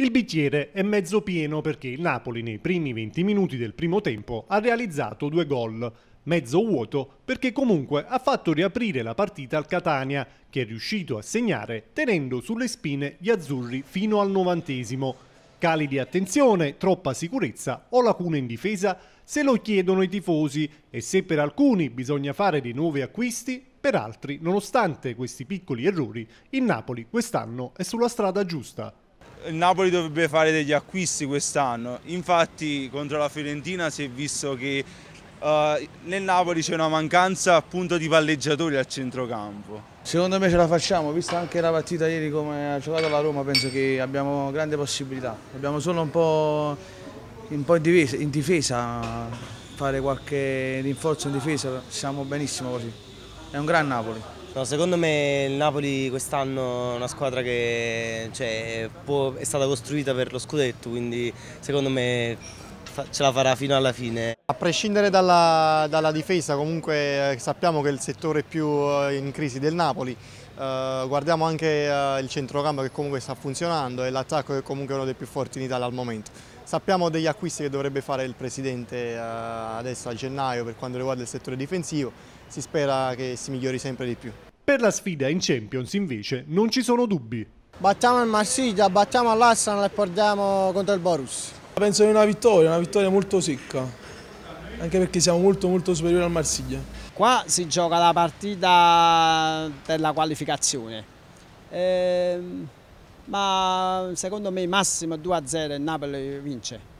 Il bicchiere è mezzo pieno perché il Napoli nei primi 20 minuti del primo tempo ha realizzato due gol, mezzo vuoto perché comunque ha fatto riaprire la partita al Catania, che è riuscito a segnare tenendo sulle spine gli azzurri fino al novantesimo. Cali di attenzione, troppa sicurezza o lacune in difesa se lo chiedono i tifosi e se per alcuni bisogna fare dei nuovi acquisti, per altri, nonostante questi piccoli errori, il Napoli quest'anno è sulla strada giusta il Napoli dovrebbe fare degli acquisti quest'anno, infatti contro la Fiorentina si è visto che Uh, nel Napoli c'è una mancanza appunto di palleggiatori al centrocampo. Secondo me ce la facciamo, vista anche la partita ieri come ha giocato la Roma, penso che abbiamo grande possibilità. Abbiamo solo un po', un po in, difesa, in, difesa, fare qualche rinforzo in difesa, siamo benissimo così. È un gran Napoli. No, secondo me il Napoli quest'anno è una squadra che cioè, può, è stata costruita per lo scudetto, quindi secondo me ce la farà fino alla fine prescindere dalla, dalla difesa, comunque eh, sappiamo che è il settore più eh, in crisi del Napoli, Uh, guardiamo anche uh, il centrocampo che comunque sta funzionando e l'attacco che comunque è uno dei più forti in Italia al momento. Sappiamo degli acquisti che dovrebbe fare il Presidente uh, adesso a gennaio per quanto riguarda il settore difensivo, si spera che si migliori sempre di più. Per la sfida in Champions invece non ci sono dubbi. Battiamo il Marsiglia, battiamo l'Arsenal e portiamo contro il Borussia. Penso di una vittoria, una vittoria molto secca anche perché siamo molto molto superiori al Marsiglia. Qua si gioca la partita della qualificazione, eh, ma secondo me massimo 2-0 e Napoli vince.